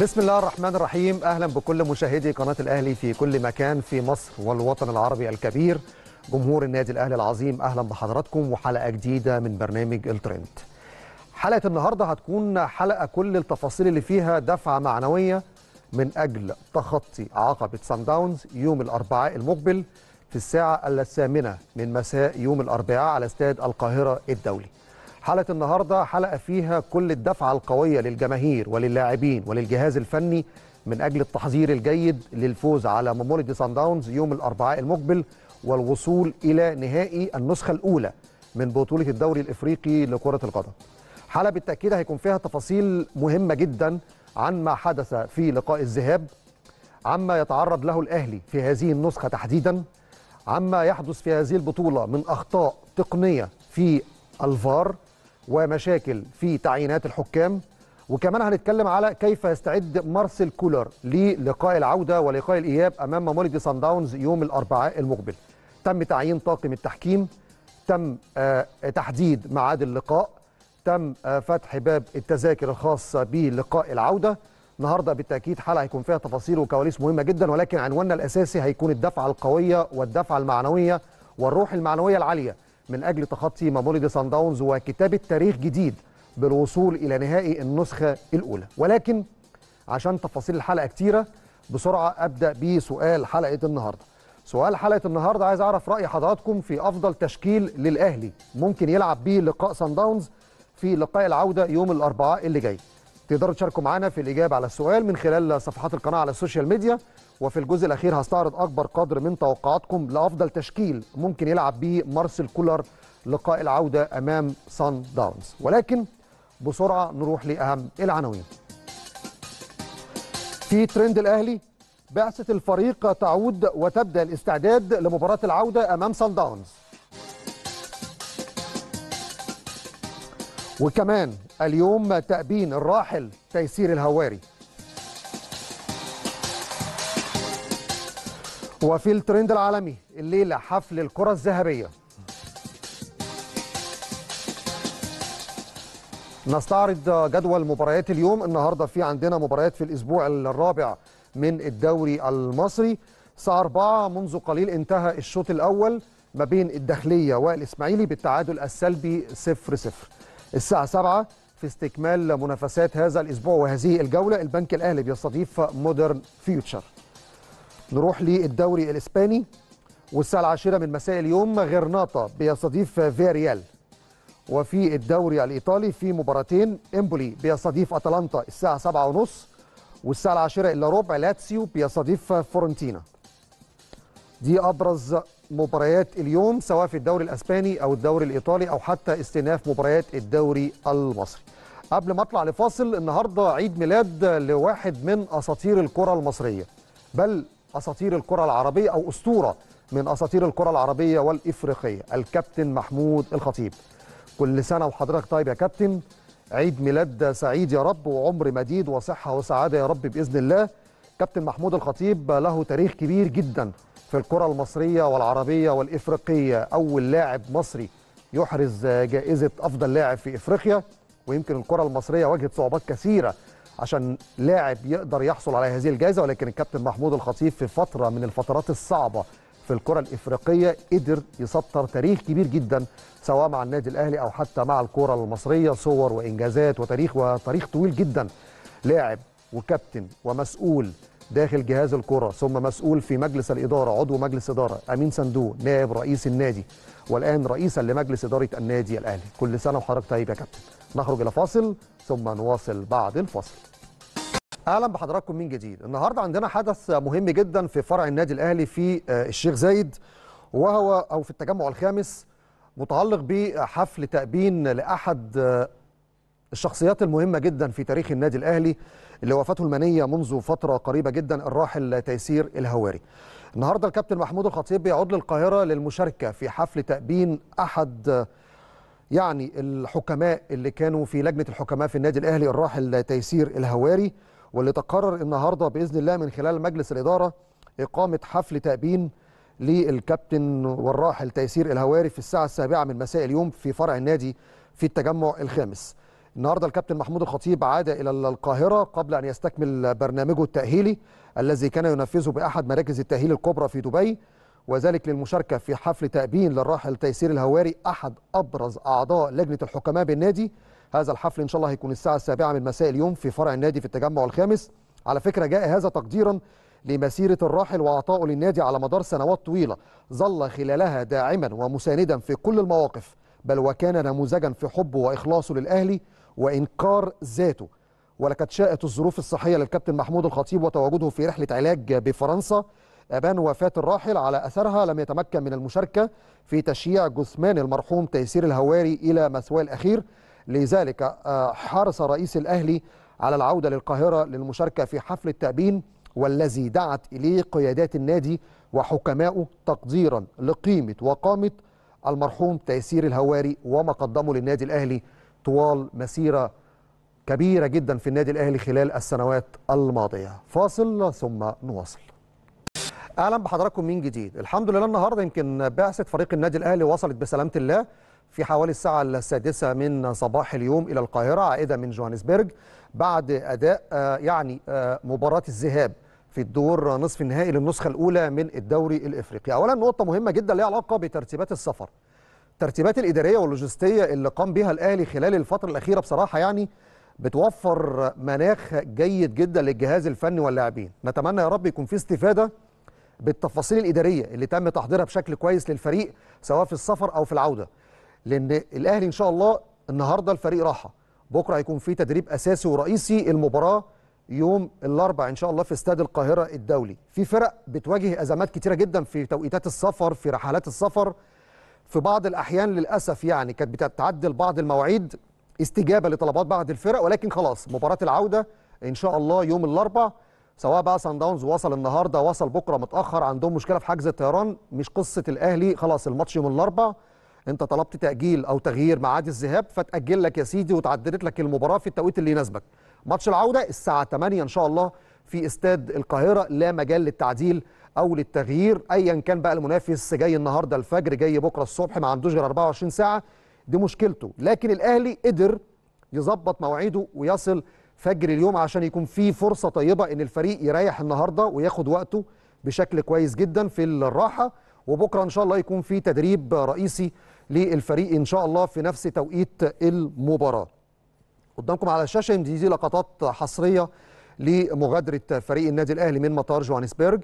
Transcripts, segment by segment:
بسم الله الرحمن الرحيم اهلا بكل مشاهدي قناه الاهلي في كل مكان في مصر والوطن العربي الكبير جمهور النادي الاهلي العظيم اهلا بحضراتكم وحلقه جديده من برنامج الترند حلقه النهارده هتكون حلقه كل التفاصيل اللي فيها دفعه معنويه من اجل تخطي عقبه سان داونز يوم الاربعاء المقبل في الساعه الثامنه من مساء يوم الاربعاء على استاد القاهره الدولي حلقه النهارده حلقه فيها كل الدفعه القويه للجماهير وللاعبين وللجهاز الفني من اجل التحضير الجيد للفوز على ميموريدي سان داونز يوم الاربعاء المقبل والوصول الى نهائي النسخه الاولى من بطوله الدوري الافريقي لكره القدم. حلقه بالتاكيد هيكون فيها تفاصيل مهمه جدا عن ما حدث في لقاء الذهاب عما يتعرض له الاهلي في هذه النسخه تحديدا عما يحدث في هذه البطوله من اخطاء تقنيه في الفار ومشاكل في تعيينات الحكام وكمان هنتكلم على كيف يستعد مارسيل كولر للقاء العوده ولقاء الاياب امام مولد سان داونز يوم الاربعاء المقبل. تم تعيين طاقم التحكيم، تم آه، تحديد ميعاد اللقاء، تم آه، فتح باب التذاكر الخاصه بلقاء العوده. النهارده بالتاكيد حلقه هيكون فيها تفاصيل وكواليس مهمه جدا ولكن عنواننا الاساسي هيكون الدفعه القويه والدفعه المعنويه والروح المعنويه العاليه من أجل تخطي مبالغ سان داونز وكتابة تاريخ جديد بالوصول إلى نهائي النسخة الأولى ولكن عشان تفاصيل الحلقة كتيرة بسرعة أبدأ بسؤال حلقة النهاردة سؤال حلقة النهاردة عايز أعرف رأي حضراتكم في أفضل تشكيل للأهلي ممكن يلعب بيه لقاء سان داونز في لقاء العودة يوم الأربعاء اللي جاي تقدروا تشاركوا معانا في الإجابة على السؤال من خلال صفحات القناة على السوشيال ميديا وفي الجزء الاخير هستعرض اكبر قدر من توقعاتكم لافضل تشكيل ممكن يلعب به مارسيل كولر لقاء العوده امام سان داونز ولكن بسرعه نروح لاهم العناوين في ترند الاهلي بعثه الفريق تعود وتبدا الاستعداد لمباراه العوده امام سان داونز وكمان اليوم تأبين الراحل تيسير الهواري وفي الترند العالمي الليلة حفل الكرة الذهبية نستعرض جدول مباريات اليوم النهاردة في عندنا مباريات في الأسبوع الرابع من الدوري المصري الساعة أربعة منذ قليل انتهى الشوط الأول ما بين الداخلية والإسماعيلي بالتعادل السلبي 0 0 الساعة سبعة في استكمال منافسات هذا الأسبوع وهذه الجولة البنك الأهلي بيستضيف مودرن فيوتشر نروح للدوري الإسباني والساعة العاشرة من مساء اليوم غرناطة بيستضيف فياريال وفي الدوري الإيطالي في مباراتين إمبولي بيستضيف أتلانتا الساعة 7:30 والساعة العاشرة إلا ربع لاتسيو بيستضيف فورنتينا دي أبرز مباريات اليوم سواء في الدوري الاسباني او الدوري الايطالي او حتى استئناف مباريات الدوري المصري. قبل ما اطلع لفاصل النهارده عيد ميلاد لواحد من اساطير الكره المصريه بل أساطير الكرة العربية أو أسطورة من أساطير الكرة العربية والإفريقية الكابتن محمود الخطيب كل سنة وحضرتك طيب يا كابتن عيد ميلاد سعيد يا رب وعمر مديد وصحة وسعادة يا رب بإذن الله كابتن محمود الخطيب له تاريخ كبير جدا في الكرة المصرية والعربية والإفريقية أول لاعب مصري يحرز جائزة أفضل لاعب في إفريقيا ويمكن الكرة المصرية واجهت صعوبات كثيرة عشان لاعب يقدر يحصل على هذه الجائزه ولكن الكابتن محمود الخطيب في فتره من الفترات الصعبه في الكره الافريقيه قدر يسطر تاريخ كبير جدا سواء مع النادي الاهلي او حتى مع الكره المصريه صور وانجازات وتاريخ وتاريخ طويل جدا لاعب وكابتن ومسؤول داخل جهاز الكره ثم مسؤول في مجلس الاداره عضو مجلس اداره امين صندوق نائب رئيس النادي والان رئيسا لمجلس اداره النادي الاهلي كل سنه وحضرتك طيب يا كابتن نخرج الى فاصل ثم نواصل بعد الفصل اهلا بحضراتكم من جديد النهارده عندنا حدث مهم جدا في فرع النادي الاهلي في آه، الشيخ زايد وهو او في التجمع الخامس متعلق بحفل تأبين لأحد آه، الشخصيات المهمة جدا في تاريخ النادي الأهلي اللي وفاته المنية منذ فترة قريبة جدا الراحل تيسير الهواري النهاردة الكابتن محمود الخطيب بيعود للقاهرة للمشاركة في حفل تأبين أحد آه، يعني الحكماء اللي كانوا في لجنة الحكماء في النادي الأهلي الراحل تيسير الهواري واللي تقرر النهاردة بإذن الله من خلال مجلس الإدارة إقامة حفل تأبين للكابتن والراحل تيسير الهواري في الساعة السابعة من مساء اليوم في فرع النادي في التجمع الخامس النهارده الكابتن محمود الخطيب عاد الى القاهره قبل ان يستكمل برنامجه التاهيلي الذي كان ينفذه باحد مراكز التاهيل الكبرى في دبي وذلك للمشاركة في حفل تأبين للراحل تيسير الهواري أحد أبرز أعضاء لجنة الحكماء بالنادي هذا الحفل إن شاء الله هيكون الساعة السابعة من مساء اليوم في فرع النادي في التجمع الخامس على فكرة جاء هذا تقديرا لمسيرة الراحل وعطائه للنادي على مدار سنوات طويلة ظل خلالها داعما ومساندا في كل المواقف بل وكان نموذجا في حبه وإخلاصه للأهلي وإنكار ذاته ولقد شاءت الظروف الصحية للكابتن محمود الخطيب وتواجده في رحلة علاج بفرنسا أبان وفاة الراحل على أثرها لم يتمكن من المشاركة في تشييع جثمان المرحوم تيسير الهواري إلى مثواه الأخير لذلك آه، حرص رئيس الأهلي على العودة للقاهرة للمشاركة في حفل التأبين والذي دعت إليه قيادات النادي وحكمائه تقديرا لقيمة وقامة المرحوم تيسير الهواري وما قدمه للنادي الأهلي طوال مسيرة كبيرة جدا في النادي الأهلي خلال السنوات الماضية فاصل ثم نواصل اهلا بحضراتكم من جديد الحمد لله النهارده يمكن بعثه فريق النادي الاهلي وصلت بسلامه الله في حوالي الساعة السادسة من صباح اليوم إلى القاهرة عائدة من جوهانسبرج بعد أداء آه، يعني آه، مباراة الذهاب في الدور نصف النهائي للنسخة الأولى من الدوري الإفريقي أولا نقطة مهمة جدا ليها علاقة بترتيبات السفر الترتيبات الإدارية واللوجستية اللي قام بها الأهلي خلال الفترة الأخيرة بصراحة يعني بتوفر مناخ جيد جدا للجهاز الفني واللاعبين نتمنى يا رب يكون في استفادة بالتفاصيل الاداريه اللي تم تحضيرها بشكل كويس للفريق سواء في السفر او في العوده لان الاهلي ان شاء الله النهارده الفريق راحه بكره هيكون في تدريب اساسي ورئيسي المباراه يوم الاربع ان شاء الله في استاد القاهره الدولي في فرق بتواجه ازمات كتيره جدا في توقيتات السفر في رحلات السفر في بعض الاحيان للاسف يعني كانت بتتعدل بعض المواعيد استجابه لطلبات بعض الفرق ولكن خلاص مباراه العوده ان شاء الله يوم الاربع سواء بقى سان داونز وصل النهارده وصل بكره متاخر عندهم مشكله في حجز الطيران مش قصه الاهلي خلاص الماتش يوم الاربعاء انت طلبت تاجيل او تغيير ميعاد الذهاب فتاجل لك يا سيدي وتعدلت لك المباراه في التوقيت اللي يناسبك ماتش العوده الساعه 8 ان شاء الله في استاد القاهره لا مجال للتعديل او للتغيير ايا كان بقى المنافس جاي النهارده الفجر جاي بكره الصبح ما عندوش غير 24 ساعه دي مشكلته لكن الاهلي قدر يظبط مواعيده ويصل فجر اليوم عشان يكون في فرصه طيبه ان الفريق يريح النهارده وياخد وقته بشكل كويس جدا في الراحه وبكره ان شاء الله يكون في تدريب رئيسي للفريق ان شاء الله في نفس توقيت المباراه. قدامكم على الشاشه دي لقطات حصريه لمغادره فريق النادي الاهلي من مطار جوهانسبرج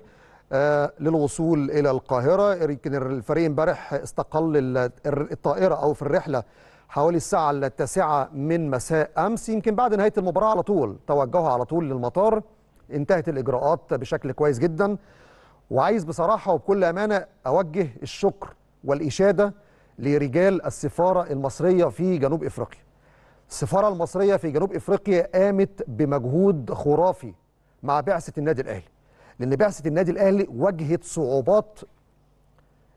آه، للوصول الى القاهره يمكن الفريق امبارح استقل الطائره او في الرحله حوالي الساعة التاسعة من مساء أمس يمكن بعد نهاية المباراة على طول توجهوا على طول للمطار انتهت الإجراءات بشكل كويس جدا وعايز بصراحة وبكل أمانة أوجه الشكر والإشادة لرجال السفارة المصرية في جنوب إفريقيا السفارة المصرية في جنوب إفريقيا قامت بمجهود خرافي مع بعثة النادي الأهلي لأن بعثة النادي الأهلي واجهت صعوبات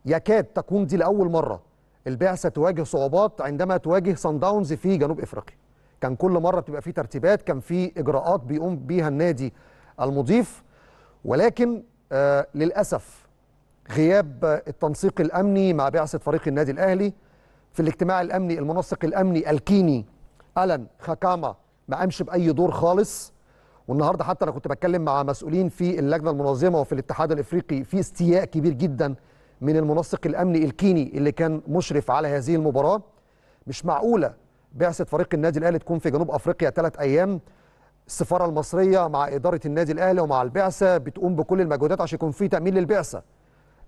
يكاد تكون دي لأول مرة البعثه تواجه صعوبات عندما تواجه صن داونز في جنوب افريقيا كان كل مره بتبقى في ترتيبات كان في اجراءات بيقوم بيها النادي المضيف ولكن آه للاسف غياب التنسيق الامني مع بعثه فريق النادي الاهلي في الاجتماع الامني المنسق الامني الكيني الن خاكاما ما قامش باي دور خالص والنهارده حتى انا كنت بتكلم مع مسؤولين في اللجنه المنظمه وفي الاتحاد الافريقي في استياء كبير جدا من المنسق الامني الكيني اللي كان مشرف على هذه المباراه مش معقوله بعثه فريق النادي الاهلي تكون في جنوب افريقيا ثلاث ايام السفاره المصريه مع اداره النادي الاهلي ومع البعثه بتقوم بكل المجهودات عشان يكون في تامين للبعثه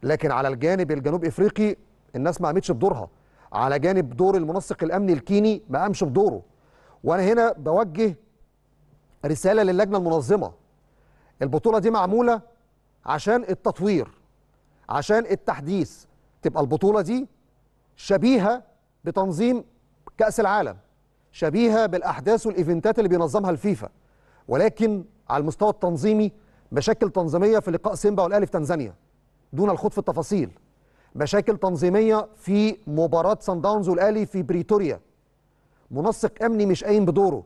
لكن على الجانب الجنوب افريقي الناس ما قامتش بدورها على جانب دور المنسق الامني الكيني ما قامش بدوره وانا هنا بوجه رساله للجنه المنظمه البطوله دي معموله عشان التطوير عشان التحديث تبقى البطولة دي شبيهة بتنظيم كأس العالم شبيهة بالأحداث والإيفنتات اللي بينظمها الفيفا ولكن على المستوى التنظيمي مشاكل تنظيمية في لقاء سيمبا والأهلي في تنزانيا دون الخوض في التفاصيل مشاكل تنظيمية في مباراة سان داونز والأهلي في بريتوريا منسق أمني مش قايم بدوره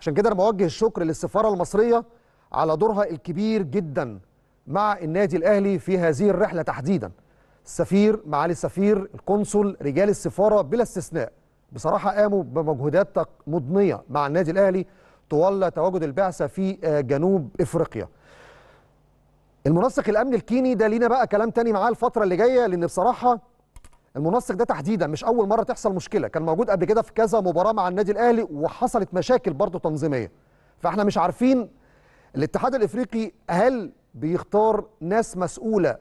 عشان كده أنا بوجه الشكر للسفارة المصرية على دورها الكبير جداً مع النادي الاهلي في هذه الرحله تحديدا السفير معالي السفير القنصل رجال السفاره بلا استثناء بصراحه قاموا بمجهودات مضنيه مع النادي الاهلي طوال تواجد البعثه في آه، جنوب افريقيا المنسق الامني الكيني ده لينا بقى كلام تاني معاه الفتره اللي جايه لان بصراحه المنسق ده تحديدا مش اول مره تحصل مشكله كان موجود قبل كده في كذا مباراه مع النادي الاهلي وحصلت مشاكل برضه تنظيميه فاحنا مش عارفين الاتحاد الافريقي هل بيختار ناس مسؤولة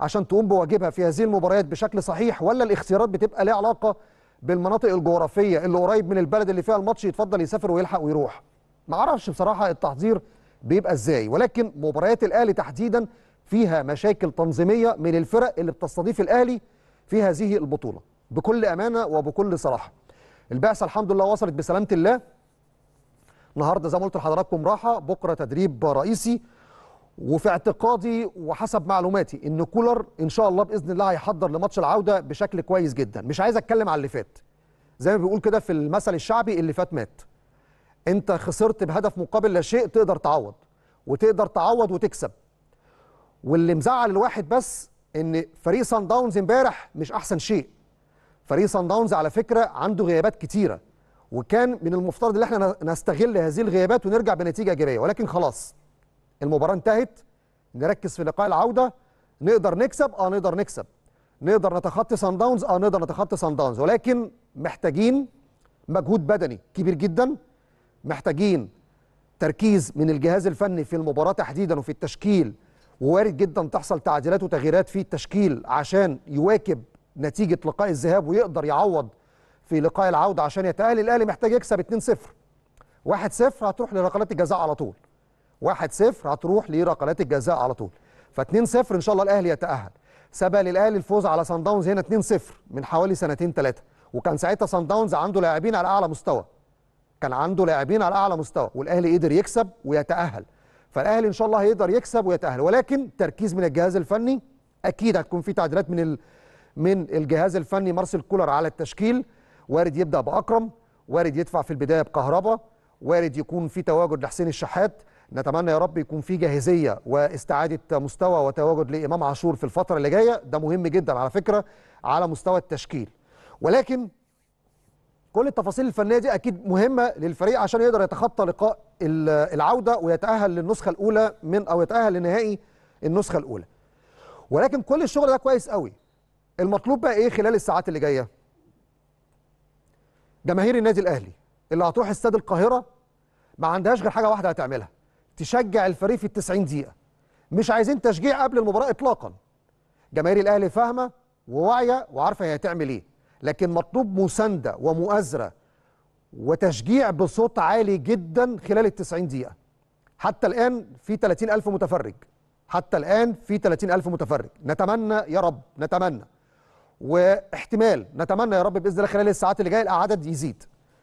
عشان تقوم بواجبها في هذه المباريات بشكل صحيح ولا الاختيارات بتبقى لها علاقة بالمناطق الجغرافية اللي قريب من البلد اللي فيها الماتش يتفضل يسافر ويلحق ويروح ما عرفش بصراحة التحضير بيبقى ازاي ولكن مباريات الأهلي تحديدا فيها مشاكل تنظيمية من الفرق اللي بتستضيف الأهلي في هذه البطولة بكل أمانة وبكل صراحة البعثة الحمد لله وصلت بسلامة الله النهارده زي ما قلت لحضراتكم راحه بكره تدريب رئيسي وفي اعتقادي وحسب معلوماتي ان كولر ان شاء الله باذن الله هيحضر لماتش العوده بشكل كويس جدا مش عايز اتكلم على اللي فات زي ما بيقول كده في المثل الشعبي اللي فات مات انت خسرت بهدف مقابل لا شيء تقدر تعوض وتقدر تعوض وتكسب واللي مزعل الواحد بس ان فريق سان داونز امبارح مش احسن شيء فريق سان داونز على فكره عنده غيابات كتيره وكان من المفترض ان احنا نستغل هذه الغيابات ونرجع بنتيجه ايجابيه ولكن خلاص المباراه انتهت نركز في لقاء العوده نقدر نكسب اه نقدر نكسب نقدر نتخطى سان داونز اه نقدر نتخطى سان داونز ولكن محتاجين مجهود بدني كبير جدا محتاجين تركيز من الجهاز الفني في المباراه تحديدا وفي التشكيل ووارد جدا تحصل تعديلات وتغييرات في التشكيل عشان يواكب نتيجه لقاء الذهاب ويقدر يعوض في لقاء العوده عشان يتاهل الاهلي محتاج يكسب 2-0 1-0 هتروح لركلات الجزاء على طول 1-0 هتروح لركلات الجزاء على طول ف 2-0 ان شاء الله الاهلي يتاهل سبق للاهلي الفوز على سان داونز هنا 2-0 من حوالي سنتين ثلاثه وكان ساعتها سان داونز عنده لاعبين على اعلى مستوى كان عنده لاعبين على اعلى مستوى والاهلي قدر يكسب ويتاهل فالاهلي ان شاء الله هيقدر يكسب ويتاهل ولكن تركيز من الجهاز الفني اكيد هتكون في تعديلات من ال... من الجهاز الفني مارسيل كولر على التشكيل وارد يبدا باكرم وارد يدفع في البدايه بكهربا وارد يكون في تواجد لحسين الشحات نتمنى يا رب يكون في جاهزيه واستعاده مستوى وتواجد لامام عاشور في الفتره اللي جايه ده مهم جدا على فكره على مستوى التشكيل ولكن كل التفاصيل الفنيه دي اكيد مهمه للفريق عشان يقدر يتخطى لقاء العوده ويتاهل للنسخه الاولى من او يتاهل لنهائي النسخه الاولى ولكن كل الشغل ده كويس قوي المطلوب بقى ايه خلال الساعات اللي جايه جماهير النادي الاهلي اللي هتروح استاد القاهره ما عندهاش غير حاجه واحده هتعملها تشجع الفريق في ال 90 دقيقه مش عايزين تشجيع قبل المباراه اطلاقا جماهير الاهلي فاهمه وواعيه وعارفه هي هتعمل ايه لكن مطلوب مسانده ومؤازره وتشجيع بصوت عالي جدا خلال ال 90 دقيقه حتى الان في 30000 متفرج حتى الان في 30000 متفرج نتمنى يا رب نتمنى واحتمال نتمنى يا رب باذن الله خلال الساعات اللي جايه العدد يزيد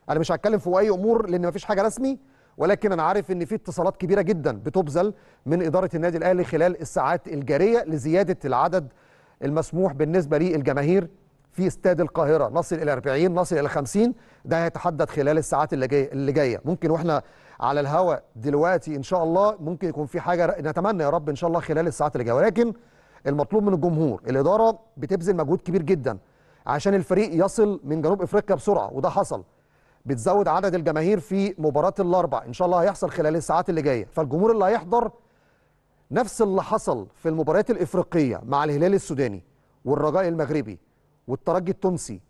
انا مش هتكلم في اي امور لان مفيش حاجه رسمي ولكن انا عارف ان في اتصالات كبيره جدا بتبذل من اداره النادي الاهلي خلال الساعات الجاريه لزياده العدد المسموح بالنسبه للجماهير في استاد القاهره نصل الى 40 نصل الى 50 ده هيتحدد خلال الساعات اللي جايه اللي جايه ممكن واحنا على الهواء دلوقتي ان شاء الله ممكن يكون في حاجه نتمنى يا رب ان شاء الله خلال الساعات اللي جايه ولكن المطلوب من الجمهور الاداره بتبذل مجهود كبير جدا عشان الفريق يصل من جنوب افريقيا بسرعه وده حصل بتزود عدد الجماهير في مباراه الاربع ان شاء الله هيحصل خلال الساعات اللي جايه فالجمهور اللي هيحضر نفس اللي حصل في المباريات الافريقيه مع الهلال السوداني والرجاء المغربي والترجي التونسي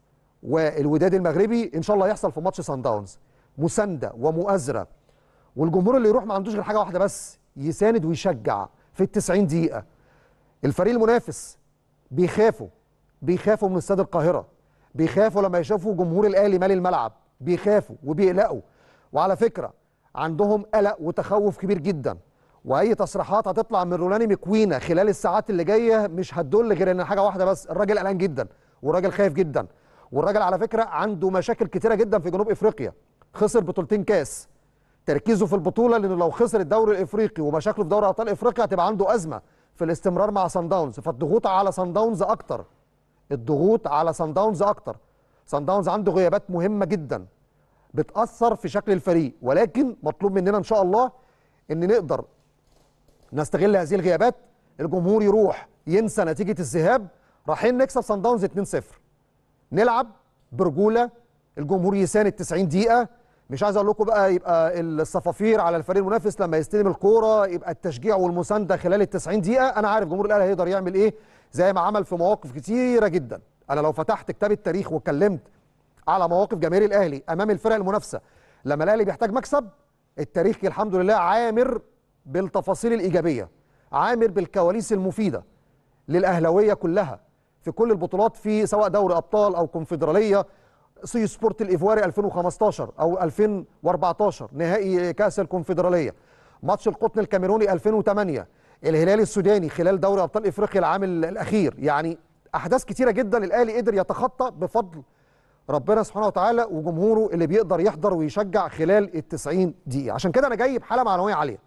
والوداد المغربي ان شاء الله هيحصل في ماتش سان داونز مسانده ومؤازره والجمهور اللي يروح ما عندوش غير حاجه واحده بس يساند ويشجع في ال 90 دقيقه الفريق المنافس بيخافوا بيخافوا من استاد القاهره بيخافوا لما يشوفوا جمهور الاهلي مالي الملعب بيخافوا وبيقلقوا وعلى فكرة عندهم قلق وتخوف كبير جدا واي تصريحات هتطلع من رولاني مكوينة خلال الساعات اللي جاية مش هتدل غير ان حاجة واحدة بس الراجل قلقان جدا والراجل خايف جدا والراجل على فكرة عنده مشاكل كتيرة جدا في جنوب افريقيا خسر بطولتين كاس تركيزه في البطولة لانه لو خسر الدوري الافريقي ومشاكله في دوري ابطال افريقيا هتبقى عنده ازمة في الاستمرار مع سان داونز فالضغوط على سان داونز اكتر الضغوط على سان داونز اكتر سان داونز عنده غيابات مهمه جدا بتاثر في شكل الفريق ولكن مطلوب مننا ان شاء الله ان نقدر نستغل هذه الغيابات الجمهور يروح ينسى نتيجه الذهاب رايحين نكسب سان داونز 2-0 نلعب برجوله الجمهور يساند 90 دقيقه مش عايز اقول لكم بقى يبقى الصفافير على الفريق المنافس لما يستلم الكوره يبقى التشجيع والمسانده خلال ال 90 دقيقه انا عارف جمهور الاهلي هيقدر يعمل ايه زي ما عمل في مواقف كتيره جدا انا لو فتحت كتاب التاريخ واتكلمت على مواقف جماهير الاهلي امام الفرق المنافسه لما الاهلي بيحتاج مكسب التاريخ الحمد لله عامر بالتفاصيل الايجابيه عامر بالكواليس المفيده للاهلاويه كلها في كل البطولات في سواء دوري ابطال او كونفدراليه سي سبورت الايفواري 2015 او 2014 نهائي كاس الكونفدراليه ماتش القطن الكاميروني 2008 الهلال السوداني خلال دوري ابطال افريقيا العام الاخير يعني احداث كتيره جدا الاهلي قدر يتخطى بفضل ربنا سبحانه وتعالى وجمهوره اللي بيقدر يحضر ويشجع خلال ال 90 دقيقه عشان كده انا جايب حاله معنويه عاليه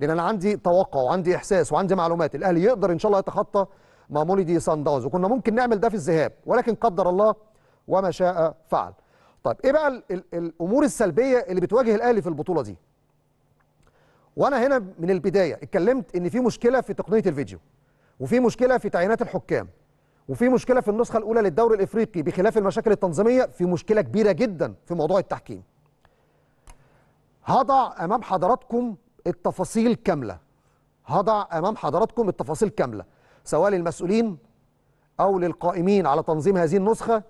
لان انا عندي توقع وعندي احساس وعندي معلومات الاهلي يقدر ان شاء الله يتخطى دي سان داونز وكنا ممكن نعمل ده في الذهاب ولكن قدر الله وما شاء فعل طيب ايه بقى الـ الـ الامور السلبيه اللي بتواجه الاهلي في البطوله دي وانا هنا من البدايه اتكلمت ان في مشكله في تقنيه الفيديو وفي مشكله في تعيينات الحكام وفي مشكله في النسخه الاولى للدوري الافريقي بخلاف المشاكل التنظيميه في مشكله كبيره جدا في موضوع التحكيم هضع امام حضراتكم التفاصيل كامله هضع امام حضراتكم التفاصيل كامله سواء للمسؤولين او للقائمين على تنظيم هذه النسخه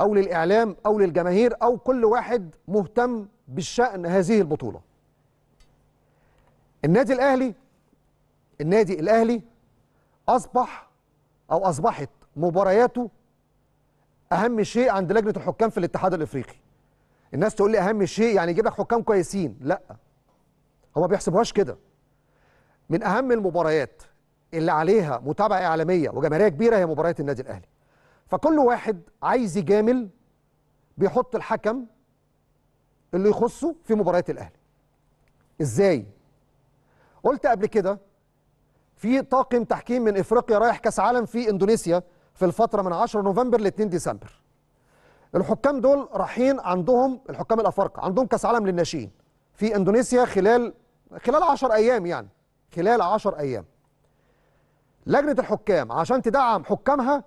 او للاعلام او للجماهير او كل واحد مهتم بالشان هذه البطوله النادي الاهلي النادي الاهلي اصبح او اصبحت مبارياته اهم شيء عند لجنه الحكام في الاتحاد الافريقي الناس تقول لي اهم شيء يعني يجيب لك حكام كويسين لا هو ما بيحسبوهاش كده من اهم المباريات اللي عليها متابعه اعلاميه وجماهيريه كبيره هي مباريات النادي الاهلي فكل واحد عايز يجامل بيحط الحكم اللي يخصه في مباريات الاهلي ازاي قلت قبل كده في طاقم تحكيم من افريقيا رايح كاس عالم في اندونيسيا في الفتره من 10 نوفمبر ل 2 ديسمبر الحكام دول رايحين عندهم الحكام الافارقه عندهم كاس عالم للناشئين في اندونيسيا خلال خلال 10 ايام يعني خلال 10 ايام لجنه الحكام عشان تدعم حكامها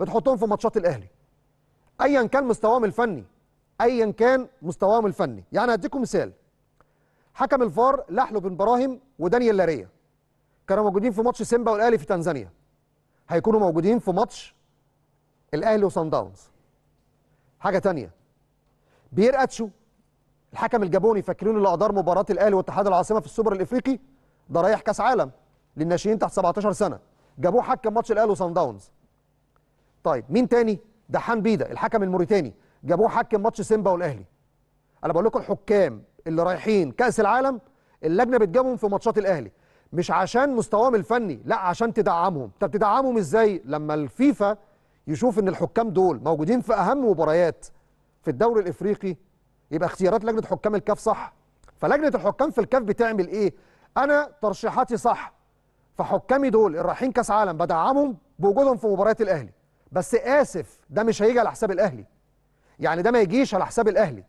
بتحطهم في ماتشات الاهلي ايا كان مستواهم الفني ايا كان مستواهم الفني يعني هديكم مثال حكم الفار لحلو بن براهم ودانيال لاريه كانوا موجودين في ماتش سيمبا والاهلي في تنزانيا هيكونوا موجودين في ماتش الاهلي وصن داونز حاجه تانية بيير اتشو الحكم الجابوني فاكرين اللي ادار مباراه الاهلي واتحاد العاصمه في السوبر الافريقي ده رايح كاس عالم للناشئين تحت 17 سنه جابوه حكم ماتش الاهلي وصن داونز طيب مين تاني دحان بيدا الحكم الموريتاني جابوه حكم ماتش سيمبا والاهلي انا بقول لكم الحكام اللي رايحين كاس العالم اللجنه بتجابهم في ماتشات الاهلي مش عشان مستواهم الفني لا عشان تدعمهم طب تدعمهم ازاي لما الفيفا يشوف ان الحكام دول موجودين في اهم مباريات في الدوري الافريقي يبقى اختيارات لجنه حكام الكاف صح فلجنه الحكام في الكاف بتعمل ايه انا ترشيحاتي صح فحكامي دول الرايحين كاس عالم بدعمهم بوجودهم في مباريات الاهلي بس اسف ده مش هيجي على حساب الاهلي يعني ده ما يجيش على حساب الاهلي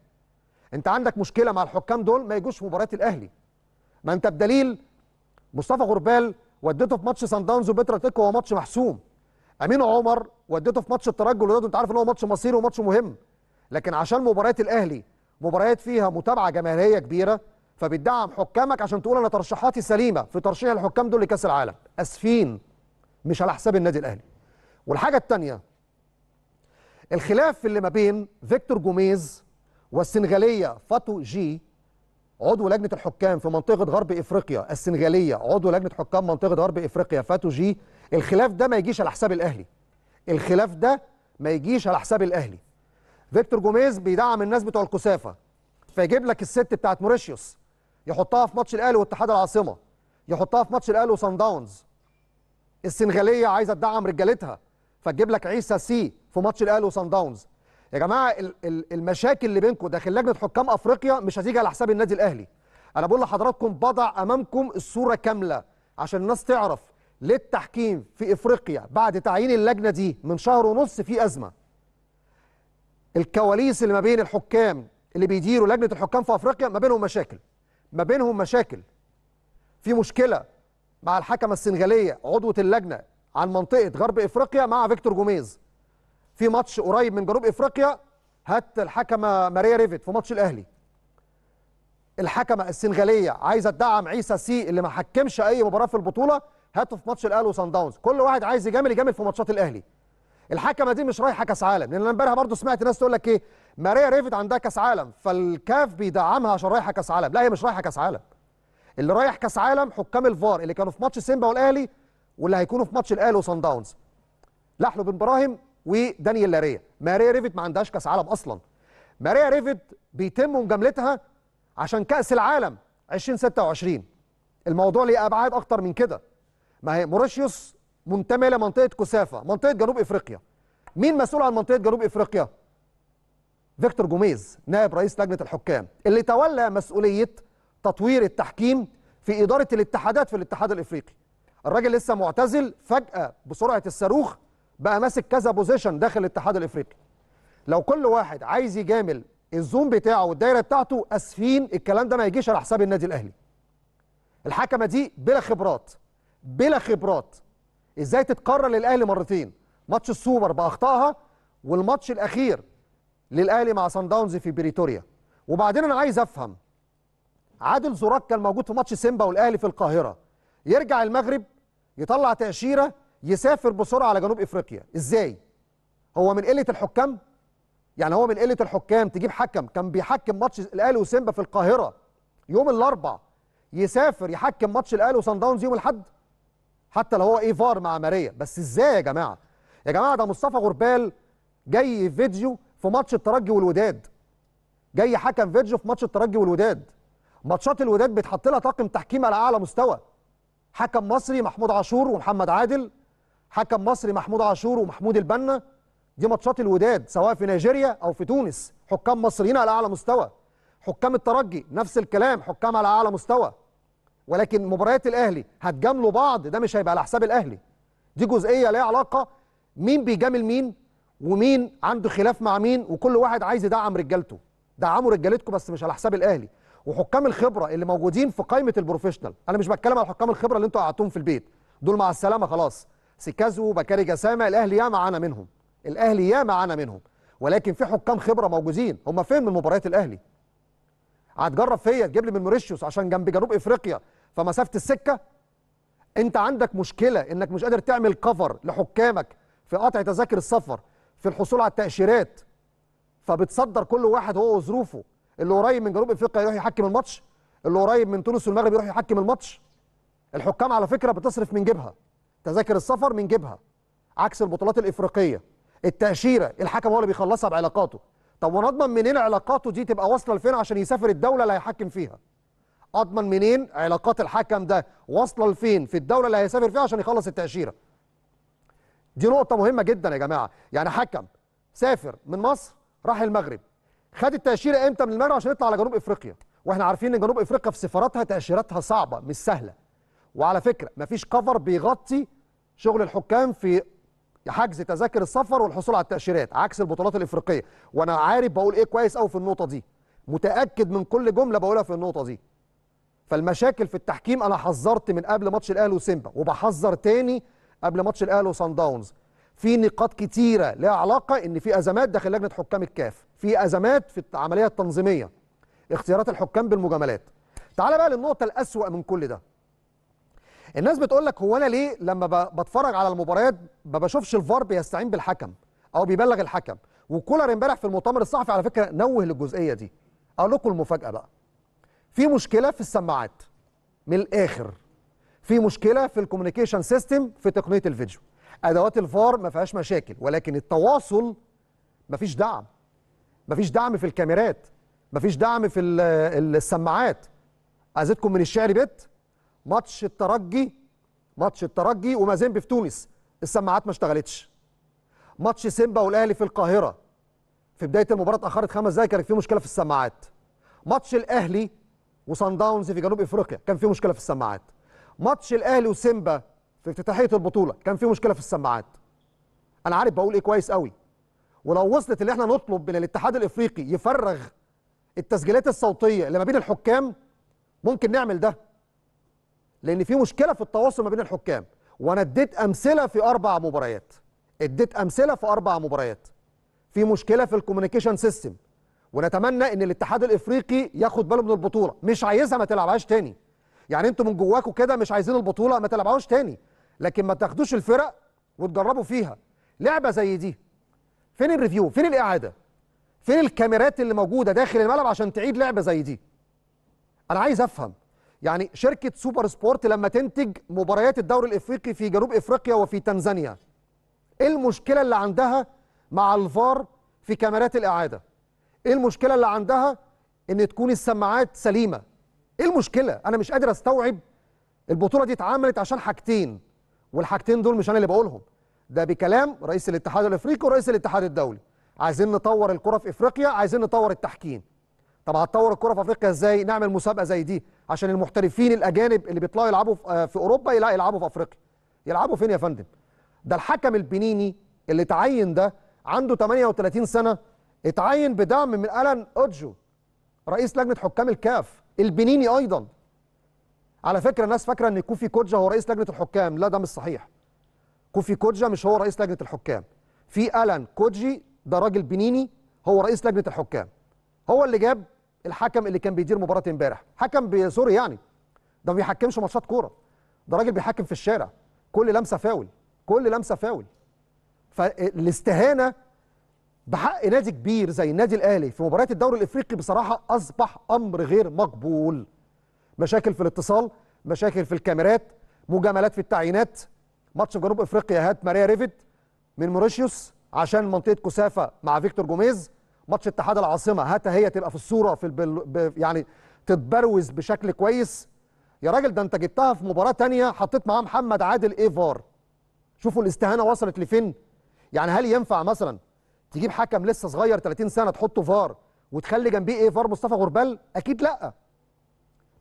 انت عندك مشكله مع الحكام دول ما يجوش في مباريات الاهلي ما انت بدليل مصطفى غربال وديته في ماتش سان داونز وبيتر تيكو هو ماتش محسوم امين عمر وديته في ماتش الترجي والوداد انت عارف ان هو ماتش مصيري وماتش مهم لكن عشان مباريات الاهلي مباريات فيها متابعه جماهيريه كبيره فبتدعم حكامك عشان تقول انا ترشيحاتي سليمه في ترشيح الحكام دول لكاس العالم اسفين مش على حساب النادي الاهلي والحاجه الثانيه الخلاف اللي ما بين فيكتور جوميز والسنغاليه فاتو جي عضو لجنه الحكام في منطقه غرب افريقيا السنغاليه عضو لجنه حكام منطقه غرب افريقيا فاتو جي الخلاف ده ما يجيش على حساب الاهلي الخلاف ده ما يجيش على حساب الاهلي فيكتور جوميز بيدعم الناس بتوع الكثافه فيجيب لك الست بتاعت موريشيوس يحطها في ماتش الاهلي واتحاد العاصمه يحطها في ماتش الاهلي وصن داونز السنغاليه عايزه تدعم رجالتها فتجيب لك عيسى سي في ماتش الاهلي وصن داونز يا جماعه المشاكل اللي بينكم داخل لجنه حكام افريقيا مش هتيجي على حساب النادي الاهلي انا بقول لحضراتكم بضع امامكم الصوره كامله عشان الناس تعرف ليه التحكيم في افريقيا بعد تعيين اللجنه دي من شهر ونص في ازمه الكواليس اللي ما بين الحكام اللي بيديروا لجنه الحكام في افريقيا ما بينهم مشاكل ما بينهم مشاكل في مشكله مع الحكمه السنغاليه عضوه اللجنه عن منطقه غرب افريقيا مع فيكتور جوميز في ماتش قريب من جنوب افريقيا هات الحكمه ماريا ريفيت في ماتش الاهلي الحكمه السنغاليه عايزه تدعم عيسى سي اللي ما حكمش اي مباراه في البطوله هاته في ماتش الاهلي وصن داونز كل واحد عايز يجامل يجامل في ماتشات الاهلي الحكمه دي مش رايحه كاس عالم لان انا امبارح برضه سمعت ناس تقول لك ايه ماريا ريفيت عندها كاس عالم فالكاف بيدعمها عشان رايحه كاس عالم لا هي مش رايحه كاس عالم اللي رايح كاس عالم حكام الفار اللي كانوا في ماتش سيمبا والاهلي واللي هيكونوا في ماتش الاهلي وصن داونز لحلو بن ابراهيم ودانيال لاريا ماريا ريفت ما عندهاش كاس عالم اصلا ماريا ريفت بيتم مجاملتها عشان كاس العالم 2026 الموضوع ليه ابعاد اكتر من كده ما هي موريشيوس منتميه لمنطقه كثافه منطقه جنوب افريقيا مين مسؤول عن منطقه جنوب افريقيا فيكتور جوميز نائب رئيس لجنه الحكام اللي تولى مسؤوليه تطوير التحكيم في اداره الاتحادات في الاتحاد الافريقي الراجل لسه معتزل فجاه بسرعه الصاروخ بقى ماسك كذا بوزيشن داخل الاتحاد الافريقي لو كل واحد عايز يجامل الزوم بتاعه والدايره بتاعته اسفين الكلام ده ما يجيش على حساب النادي الاهلي الحكمه دي بلا خبرات بلا خبرات ازاي تتكرر للاهلي مرتين ماتش السوبر باخطائها والماتش الاخير للاهلي مع سان داونز في بريتوريا وبعدين انا عايز افهم عادل زراك كان موجود في ماتش سيمبا والاهلي في القاهره يرجع المغرب يطلع تاشيره يسافر بسرعه على جنوب افريقيا ازاي هو من قله الحكام يعني هو من قله الحكام تجيب حكم كان بيحكم ماتش الاهلي وسيمبا في القاهره يوم الاربع يسافر يحكم ماتش الاهلي وسان داونز يوم الاحد حتى لو هو ايفار مع ماريا بس ازاي يا جماعه يا جماعه ده مصطفى غربال جاي فيديو في ماتش الترجي والوداد جاي حكم فيديو في ماتش الترجي والوداد ماتشات الوداد بيتحط لها طاقم تحكيم على اعلى مستوى حكم مصري محمود عاشور ومحمد عادل حكم مصري محمود عاشور ومحمود البنا دي ماتشات الوداد سواء في نيجيريا او في تونس حكام مصريين على اعلى مستوى حكام الترجي نفس الكلام حكام على اعلى مستوى ولكن مباريات الاهلي هتجاملوا بعض ده مش هيبقى على حساب الاهلي دي جزئيه ليها علاقه مين بيجامل مين ومين عنده خلاف مع مين وكل واحد عايز يدعم رجالته دعموا رجالتكم بس مش على حساب الاهلي وحكام الخبره اللي موجودين في قائمه البروفيشنال انا مش بتكلم على حكام الخبره اللي انتوا قعدتوهم في البيت دول مع السلامه خلاص سيكازو بكاري جسامه الاهلي ياما عانى منهم الاهلي ياما عانى منهم ولكن في حكام خبره موجودين هم فين من مباريات الاهلي هتجرب فيا تجيب لي من موريشيوس عشان جنب جنوب افريقيا فمسافه السكه انت عندك مشكله انك مش قادر تعمل كفر لحكامك في قطع تذاكر السفر في الحصول على التاشيرات فبتصدر كل واحد هو وظروفه اللي قريب من جنوب افريقيا يروح يحكم الماتش اللي قريب من تونس والمغرب يروح يحكم الماتش الحكام على فكره بتصرف من جيبها تذاكر السفر من جيبها عكس البطولات الافريقيه التاشيره الحكم هو اللي بيخلصها بعلاقاته طب ونضمن منين علاقاته دي تبقى واصله لفين عشان يسافر الدوله اللي هيحكم فيها اضمن منين علاقات الحكم ده واصله لفين في الدوله اللي هيسافر فيها عشان يخلص التاشيره دي نقطه مهمه جدا يا جماعه يعني حكم سافر من مصر راح المغرب خد التاشيره امتى من المغرب عشان يطلع على جنوب افريقيا واحنا عارفين ان جنوب افريقيا في سفاراتها تاشيراتها صعبه مش سهله وعلى فكره مفيش كفر بيغطي شغل الحكام في حجز تذاكر السفر والحصول على التاشيرات عكس البطولات الافريقيه وانا عارف بقول ايه كويس قوي في النقطه دي متاكد من كل جمله بقولها في النقطه دي فالمشاكل في التحكيم انا حذرت من قبل ماتش الاهلي وسيمبا وبحذر تاني قبل ماتش الاهلي وصن داونز في نقاط كتيره لها علاقه ان في ازمات داخل لجنه حكام الكاف في ازمات في العمليه التنظيميه اختيارات الحكام بالمجاملات تعال بقى للنقطه الاسوا من كل ده الناس بتقول لك هو انا ليه لما بتفرج على المباريات ما بشوفش الفار بيستعين بالحكم او بيبلغ الحكم وكولر امبارح في المؤتمر الصحفي على فكره نوه للجزئيه دي اقول لكم المفاجاه بقى في مشكله في السماعات من الاخر في مشكله في الكوميونيكيشن سيستم في تقنيه الفيديو ادوات الفار ما فيهاش مشاكل ولكن التواصل ما فيش دعم ما فيش دعم في الكاميرات ما فيش دعم في السماعات عايزتكم من الشعر بيت ماتش الترجي ماتش الترجي ومازيمبي في تونس السماعات ما اشتغلتش ماتش سيمبا والاهلي في القاهره في بدايه المباراه اتاخرت خمس دقايق كانت فيه مشكله في السماعات ماتش الاهلي وصن داونز في جنوب افريقيا كان فيه مشكله في السماعات ماتش الاهلي وسيمبا في افتتاحيه البطوله كان فيه مشكله في السماعات انا عارف بقول ايه كويس قوي ولو وصلت اللي احنا نطلب من الاتحاد الافريقي يفرغ التسجيلات الصوتيه اللي ما بين الحكام ممكن نعمل ده لان في مشكله في التواصل ما بين الحكام وانا اديت امثله في اربع مباريات اديت امثله في اربع مباريات في مشكله في الكوميونيكيشن سيستم ونتمنى ان الاتحاد الافريقي ياخد باله من البطوله مش عايزها ما تلعبهاش تاني يعني انتوا من جواكم كده مش عايزين البطوله ما تلعبهاش تاني لكن ما تاخدوش الفرق وتجربوا فيها لعبه زي دي فين الريفيو فين الاعاده فين الكاميرات اللي موجوده داخل الملعب عشان تعيد لعبه زي دي انا عايز افهم يعني شركه سوبر سبورت لما تنتج مباريات الدوري الافريقي في جنوب افريقيا وفي تنزانيا ايه المشكله اللي عندها مع الفار في كاميرات الاعاده ايه المشكله اللي عندها ان تكون السماعات سليمه ايه المشكله انا مش قادر استوعب البطوله دي اتعملت عشان حاجتين والحاجتين دول مش انا اللي بقولهم ده بكلام رئيس الاتحاد الافريقي ورئيس الاتحاد الدولي عايزين نطور الكره في افريقيا عايزين نطور التحكيم طب هتطور الكره في افريقيا ازاي نعمل مسابقه زي دي عشان المحترفين الاجانب اللي بيطلعوا يلعبوا في آه، اوروبا يلاقوا يلعبوا في افريقيا يلعبوا فين يا فندم ده الحكم البنيني اللي اتعين ده عنده 38 سنه اتعين بدعم من الان اوجو رئيس لجنه حكام الكاف البنيني ايضا على فكره الناس فاكره ان كوفي كوجا هو رئيس لجنه الحكام لا ده مش صحيح كوفي كوجا مش هو رئيس لجنه الحكام في الان كوجي ده راجل بنيني هو رئيس لجنه الحكام هو اللي جاب الحكم اللي كان بيدير مباراه امبارح حكم بسوري يعني ده ما بيحكمش ماتشات كوره ده راجل بيحكم في الشارع كل لمسه فاول كل لمسه فاول فالاستهانه بحق نادي كبير زي النادي الاهلي في مباريات الدوري الافريقي بصراحه اصبح امر غير مقبول مشاكل في الاتصال مشاكل في الكاميرات مجاملات في التعيينات ماتش جنوب افريقيا هات ماريا ريفيد من موريشيوس عشان منطقه كثافه مع فيكتور جوميز ماتش اتحاد العاصمه هات هي تبقى في الصوره في البل... ب... يعني تتبروز بشكل كويس يا راجل ده انت جبتها في مباراه تانية حطيت معاه محمد عادل ايه فار شوفوا الاستهانه وصلت لفين يعني هل ينفع مثلا تجيب حكم لسه صغير 30 سنه تحطه فار وتخلي جنبيه ايه فار مصطفى غربال اكيد لا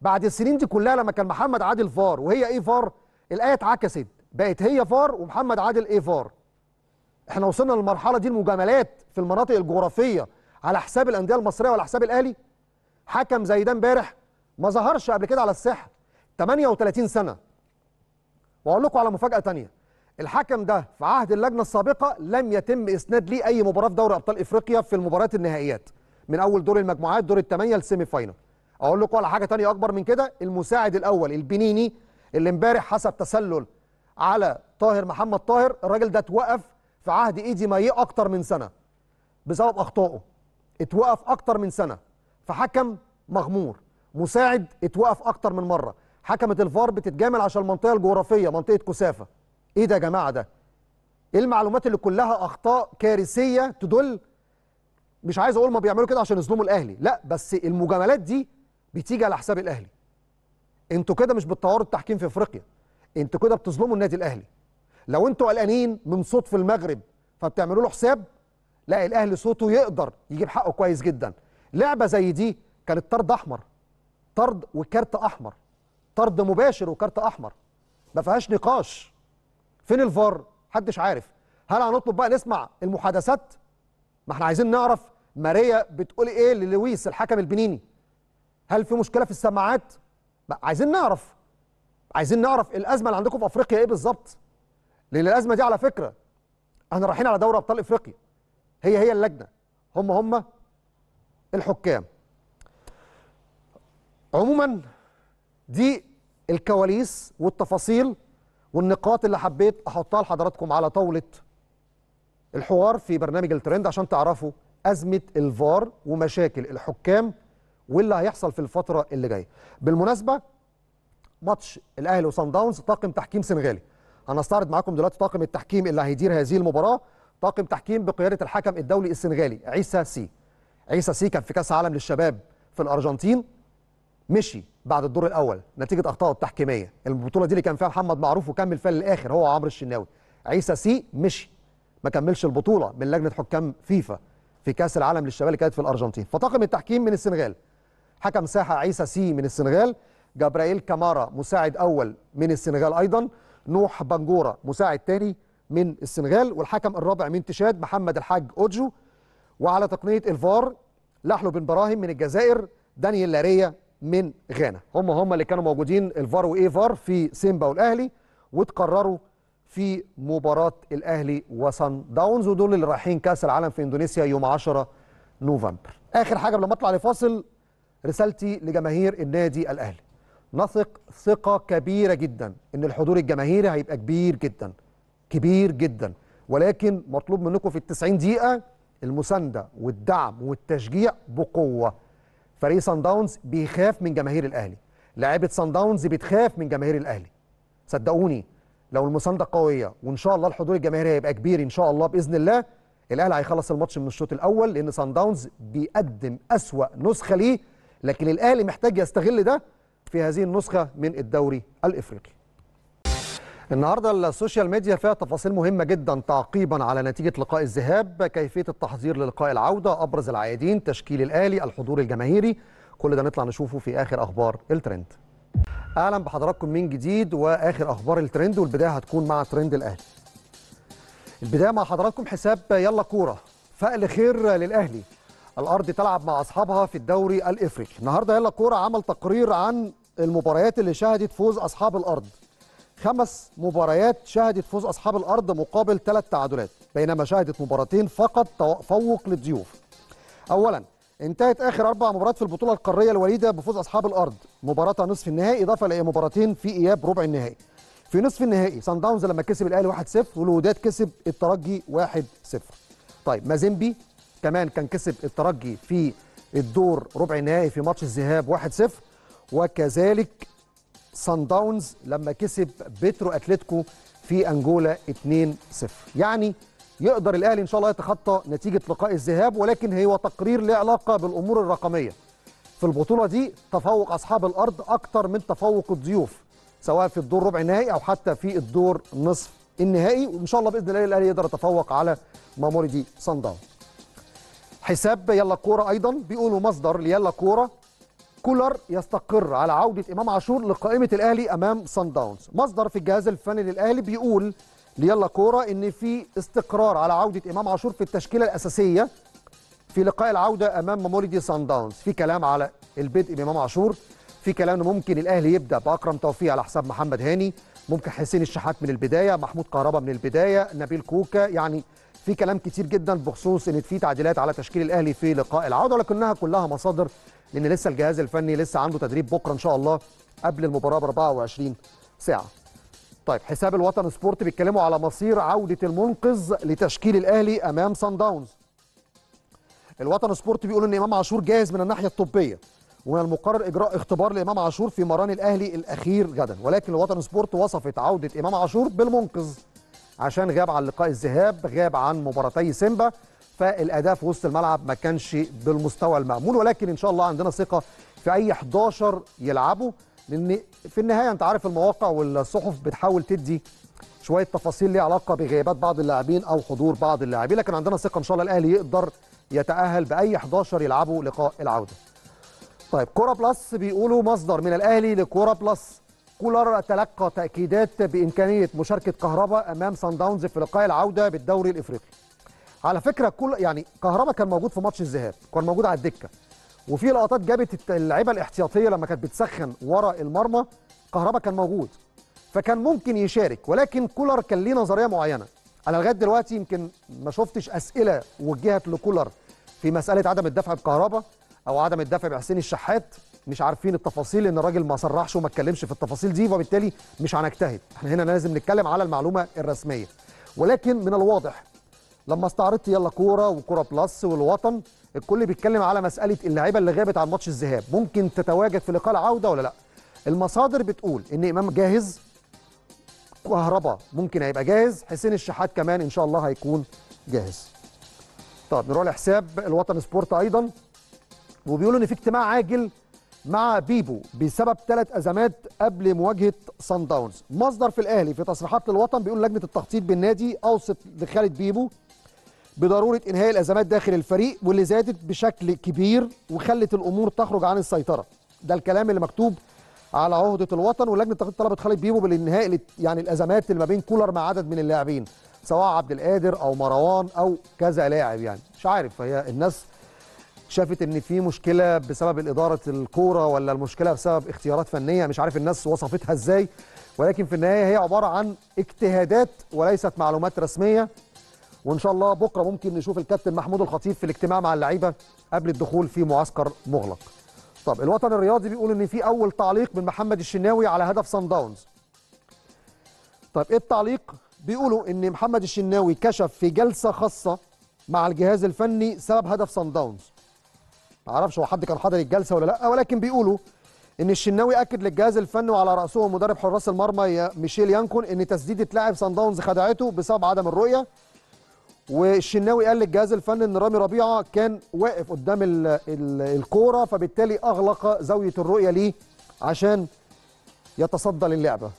بعد السنين دي كلها لما كان محمد عادل فار وهي ايه فار الايه اتعكست بقت هي فار ومحمد عادل ايه فار احنا وصلنا للمرحله دي المجاملات في المناطق الجغرافيه على حساب الانديه المصريه وعلى حساب الاهلي حكم زي ده امبارح ما ظهرش قبل كده على الساحه 38 سنه واقول لكم على مفاجاه تانية الحكم ده في عهد اللجنه السابقه لم يتم اسناد ليه اي مباراه في دوري ابطال افريقيا في المباريات النهائيات من اول دور المجموعات دور الثمانيه للسيمي فاينل اقول لكم على حاجه تانية اكبر من كده المساعد الاول البنيني اللي امبارح حسب تسلل على طاهر محمد طاهر الراجل ده اتوقف في عهد ايدي مايه اكتر من سنه بسبب اخطائه اتوقف اكتر من سنه فحكم مغمور مساعد اتوقف اكتر من مره حكمه الفار بتتجامل عشان المنطقه الجغرافيه منطقه كثافه ايه ده يا جماعه ده ايه المعلومات اللي كلها اخطاء كارثيه تدل مش عايز اقول ما بيعملوا كده عشان يظلموا الاهلي لا بس المجاملات دي بتيجي على حساب الاهلي انتوا كده مش بتطوروا التحكيم في افريقيا انتوا كده بتظلموا النادي الاهلي لو انتوا قلقانين من صوت في المغرب فبتعملوا له حساب لا الاهلي صوته يقدر يجيب حقه كويس جدا لعبه زي دي كانت طرد احمر طرد وكارت احمر طرد مباشر وكارت احمر ما فيهاش نقاش فين الفار محدش عارف هل هنطلب بقى نسمع المحادثات ما احنا عايزين نعرف ماريا بتقول ايه للويس الحكم البنيني هل في مشكله في السماعات عايزين نعرف عايزين نعرف الازمه اللي عندكم في افريقيا ايه بالظبط لان الازمه دي على فكره احنا رايحين على دوري ابطال افريقيا هي هي اللجنه هم هم الحكام عموما دي الكواليس والتفاصيل والنقاط اللي حبيت احطها لحضراتكم على طاوله الحوار في برنامج الترند عشان تعرفوا ازمه الفار ومشاكل الحكام واللي هيحصل في الفتره اللي جايه بالمناسبه ماتش الاهلي وصن داونز طاقم تحكيم سنغالي هنستعرض معاكم دلوقتي طاقم التحكيم اللي هيدير هذه المباراه طاقم تحكيم بقياده الحكم الدولي السنغالي عيسى سي عيسى سي كان في كاس عالم للشباب في الارجنتين مشي بعد الدور الاول نتيجه اخطائه التحكيميه البطوله دي اللي كان فيها محمد معروف وكمل فيها للاخر هو عمرو الشناوي عيسى سي مشي ما كملش البطوله من لجنه حكام فيفا في كاس العالم للشباب اللي كانت في الارجنتين فطاقم التحكيم من السنغال حكم ساحه عيسى سي من السنغال جبرائيل كامارا مساعد اول من السنغال ايضا نوح بنجوره مساعد ثاني من السنغال والحكم الرابع من تشاد محمد الحاج أوجو وعلى تقنية الفار لحلو بن براهيم من الجزائر دانيال لاريا من غانا هم هم اللي كانوا موجودين الفار وايه فار في سيمبا والاهلي وتقرروا في مباراة الأهلي وصن داونز ودول اللي رايحين كأس العالم في إندونيسيا يوم 10 نوفمبر آخر حاجة لما أطلع لفاصل رسالتي لجماهير النادي الأهلي نثق ثقة كبيرة جدا إن الحضور الجماهيري هيبقى كبير جدا كبير جدا ولكن مطلوب منكم في التسعين دقيقة المساندة والدعم والتشجيع بقوة فريق سان داونز بيخاف من جماهير الأهلي لاعيبة سان داونز بتخاف من جماهير الأهلي صدقوني لو المسانده قويه وان شاء الله الحضور الجماهيري هيبقى كبير ان شاء الله باذن الله الاهلي هيخلص الماتش من الشوط الاول لان سان داونز بيقدم اسوا نسخه ليه لكن الاهلي محتاج يستغل ده في هذه النسخه من الدوري الافريقي النهارده السوشيال ميديا فيها تفاصيل مهمه جدا تعقيبا على نتيجه لقاء الذهاب كيفيه التحضير للقاء العوده ابرز العيادين تشكيل الالي الحضور الجماهيري كل ده نطلع نشوفه في اخر اخبار الترند اهلا بحضراتكم من جديد واخر اخبار الترند والبدايه هتكون مع ترند الاهلي البدايه مع حضراتكم حساب يلا كوره فقل خير للاهلي الارض تلعب مع اصحابها في الدوري الافريقي النهارده يلا كوره عمل تقرير عن المباريات اللي شهدت فوز اصحاب الارض خمس مباريات شهدت فوز أصحاب الأرض مقابل ثلاث تعادلات بينما شهدت مباراتين فقط تفوق للضيوف أولا انتهت آخر أربع مباريات في البطولة القارية الوليدة بفوز أصحاب الأرض مباراة نصف النهائي إضافة لمباراتين في إياب ربع النهائي في نصف النهائي سان داونز لما كسب الأهلي 1-0 والوداد كسب الترجي 1-0 طيب مازيمبي كمان كان كسب الترجي في الدور ربع النهائي في ماتش الذهاب 1-0 وكذلك سان داونز لما كسب بيترو اتلتيكو في انجولا 2-0 يعني يقدر الاهلي ان شاء الله يتخطى نتيجه لقاء الذهاب ولكن هو تقرير له علاقه بالامور الرقميه في البطوله دي تفوق اصحاب الارض اكتر من تفوق الضيوف سواء في الدور ربع النهائي او حتى في الدور نصف النهائي وان شاء الله باذن الله الاهلي يقدر يتفوق على ماموري دي صن داونز حساب يلا كوره ايضا بيقولوا مصدر ليلا كوره كولر يستقر على عودة إمام عاشور لقائمة الأهلي أمام سان داونز مصدر في الجهاز الفني للأهلي بيقول ليلا كورة إن في استقرار على عودة إمام عاشور في التشكيلة الأساسية في لقاء العودة أمام ماموليدي سان داونز في كلام على البدء بإمام عاشور في كلام ممكن الأهلي يبدأ بأكرم توفيق على حساب محمد هاني ممكن حسين الشحات من البداية محمود كهربا من البداية نبيل كوكا يعني في كلام كتير جدا بخصوص ان في تعديلات على تشكيل الاهلي في لقاء العوده ولكنها كلها مصادر لان لسه الجهاز الفني لسه عنده تدريب بكره ان شاء الله قبل المباراه ب 24 ساعه. طيب حساب الوطن سبورت بيتكلموا على مصير عوده المنقذ لتشكيل الاهلي امام سان داونز. الوطن سبورت بيقول ان امام عاشور جاهز من الناحيه الطبيه ومن المقرر اجراء اختبار لامام عاشور في مران الاهلي الاخير غدا ولكن الوطن سبورت وصفت عوده امام عاشور بالمنقذ عشان غاب عن لقاء الذهاب غاب عن مباراتي سيمبا فالاداء في وسط الملعب ما كانش بالمستوى المامول ولكن ان شاء الله عندنا ثقه في اي 11 يلعبوا لان في النهايه انت عارف المواقع والصحف بتحاول تدي شويه تفاصيل ليها علاقه بغيابات بعض اللاعبين او حضور بعض اللاعبين لكن عندنا ثقه ان شاء الله الاهلي يقدر يتاهل باي 11 يلعبوا لقاء العوده. طيب كوره بلس بيقولوا مصدر من الاهلي لكوره بلس كولر تلقى تاكيدات بامكانيه مشاركه كهرباء امام سان داونز في لقاء العوده بالدوري الافريقي. على فكره كل يعني كهربا كان موجود في ماتش الذهاب كان موجود على الدكه وفي لقطات جابت اللعيبه الاحتياطيه لما كانت بتسخن ورا المرمى كهربا كان موجود فكان ممكن يشارك ولكن كولر كان ليه نظريه معينه انا لغايه دلوقتي يمكن ما شفتش اسئله وجهت لكولر في مساله عدم الدفع بكهربا او عدم الدفع بحسين الشحات مش عارفين التفاصيل ان الراجل ما صرحش وما اتكلمش في التفاصيل دي وبالتالي مش هنجتهد احنا هنا لازم نتكلم على المعلومه الرسميه ولكن من الواضح لما استعرضت يلا كوره وكوره بلس والوطن الكل بيتكلم على مساله اللعيبه اللي غابت عن ماتش الذهاب ممكن تتواجد في لقاء العوده ولا لا المصادر بتقول ان امام جاهز كهربا ممكن هيبقى جاهز حسين الشحات كمان ان شاء الله هيكون جاهز طب نروح لحساب الوطن سبورت ايضا وبيقولوا ان في اجتماع عاجل مع بيبو بسبب ثلاث ازمات قبل مواجهه سان داونز مصدر في الاهلي في تصريحات للوطن بيقول لجنه التخطيط بالنادي اوصت لخالد بيبو بضروره انهاء الازمات داخل الفريق واللي زادت بشكل كبير وخلت الامور تخرج عن السيطره ده الكلام اللي مكتوب على عهده الوطن ولجنه تخطيط طلبت خالد بيبو بالانهاء يعني الازمات اللي ما بين كولر مع عدد من اللاعبين سواء عبد القادر او مروان او كذا لاعب يعني مش عارف هي الناس شافت ان في مشكله بسبب اداره الكوره ولا المشكله بسبب اختيارات فنيه مش عارف الناس وصفتها ازاي ولكن في النهايه هي عباره عن اجتهادات وليست معلومات رسميه وان شاء الله بكره ممكن نشوف الكابتن محمود الخطيب في الاجتماع مع اللعيبه قبل الدخول في معسكر مغلق طب الوطن الرياضي بيقول ان في اول تعليق من محمد الشناوي على هدف سان داونز طب ايه التعليق بيقولوا ان محمد الشناوي كشف في جلسه خاصه مع الجهاز الفني سبب هدف سان داونز ما اعرفش هو حد كان حاضر الجلسه ولا لا ولكن بيقولوا ان الشناوي اكد للجهاز الفني وعلى راسهم مدرب حراس المرمى ميشيل يانكون ان تسديده لاعب سان داونز خدعته بسبب عدم الرؤيه والشناوي قال للجهاز الفني ان رامي ربيعه كان واقف قدام الكوره فبالتالي اغلق زاويه الرؤيه ليه عشان يتصدى للعبه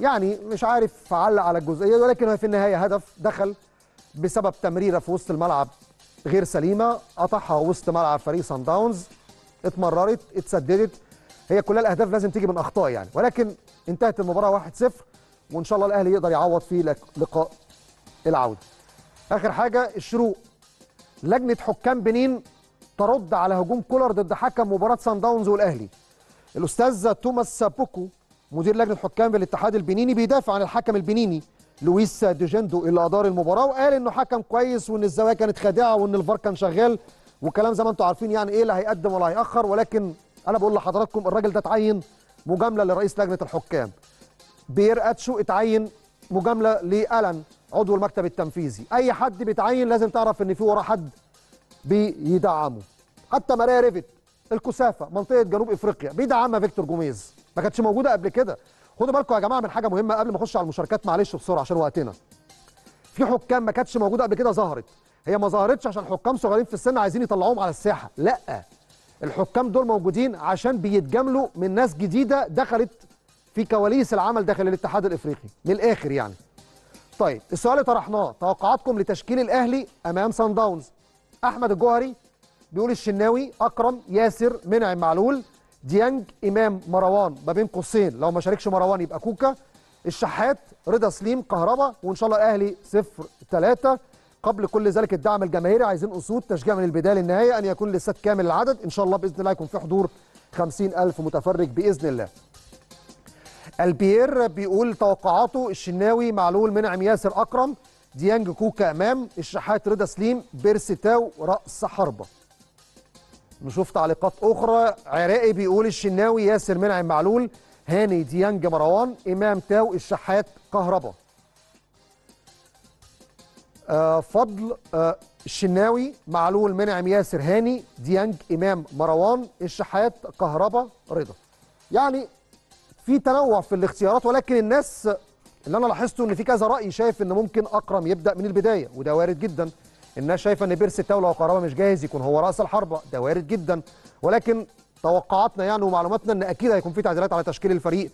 يعني مش عارف علق على الجزئيه ولكن في النهايه هدف دخل بسبب تمريره في وسط الملعب غير سليمه قطعها وسط ملعب فريق سان داونز اتمررت اتسددت هي كلها الاهداف لازم تيجي من اخطاء يعني ولكن انتهت المباراه 1-0 وان شاء الله الاهلي يقدر يعوض في لقاء العوده اخر حاجه الشروق لجنه حكام بنين ترد على هجوم كولر ضد حكم مباراه سان داونز والاهلي الاستاذ توماس بوكو مدير لجنه حكام بالاتحاد البنيني بيدافع عن الحكم البنيني لويس ديجندو اللي ادار المباراه وقال انه حكم كويس وان الزوايا كانت خادعه وان الفار كان شغال وكلام زي ما انتم عارفين يعني ايه لا هيقدم ولا هياخر ولكن انا بقول لحضراتكم الراجل ده اتعين مجامله لرئيس لجنه الحكام بير اتشو اتعين مجامله لالن عضو المكتب التنفيذي اي حد بيتعين لازم تعرف ان في وراه حد بيدعمه حتى ماريا ريفيت الكثافه منطقه جنوب افريقيا بيدعمها فيكتور جوميز ما كانتش موجوده قبل كده خدوا بالكم يا جماعه من حاجه مهمه قبل ما اخش على المشاركات معلش بسرعه عشان وقتنا في حكام ما كانتش موجوده قبل كده ظهرت هي ما ظهرتش عشان حكام صغيرين في السن عايزين يطلعوهم على الساحه لا الحكام دول موجودين عشان بيتجاملوا من ناس جديده دخلت في كواليس العمل داخل الاتحاد الافريقي من الاخر يعني طيب السؤال اللي طرحناه توقعاتكم لتشكيل الاهلي امام سان داونز احمد الجوهري بيقول الشناوي اكرم ياسر منعم معلول ديانج امام مروان ما بين قوسين لو ما شاركش مروان يبقى كوكا الشحات رضا سليم كهربا وان شاء الله الاهلي صفر ثلاثه قبل كل ذلك الدعم الجماهيري عايزين اسود تشجيع من البدايه للنهايه ان يكون لسات كامل العدد ان شاء الله باذن الله يكون في حضور 50000 متفرج باذن الله البيير بيقول توقعاته الشناوي معلول منعم ياسر اكرم ديانج كوكا امام الشحات رضا سليم بيرستاو راس حربه نشوف تعليقات اخرى عراقي بيقول الشناوي ياسر منعم معلول هاني ديانج مروان امام تاو الشحات كهربا آه فضل آه الشناوي معلول منعم ياسر هاني ديانج امام مروان الشحات كهربا رضا يعني في تنوع في الاختيارات ولكن الناس اللي انا لاحظته ان في كذا راي شايف ان ممكن اكرم يبدا من البدايه وده وارد جدا الناس شايفه ان بيرس التاوله قرابه مش جاهز يكون هو راس الحربه ده وارد جدا ولكن توقعاتنا يعني ومعلوماتنا ان اكيد هيكون في تعديلات على تشكيل الفريق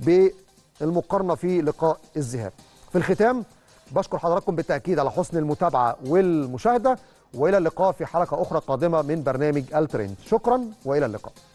بالمقارنه في لقاء الذهاب في الختام بشكر حضراتكم بالتاكيد على حسن المتابعه والمشاهده والى اللقاء في حلقه اخرى قادمه من برنامج الترند شكرا والى اللقاء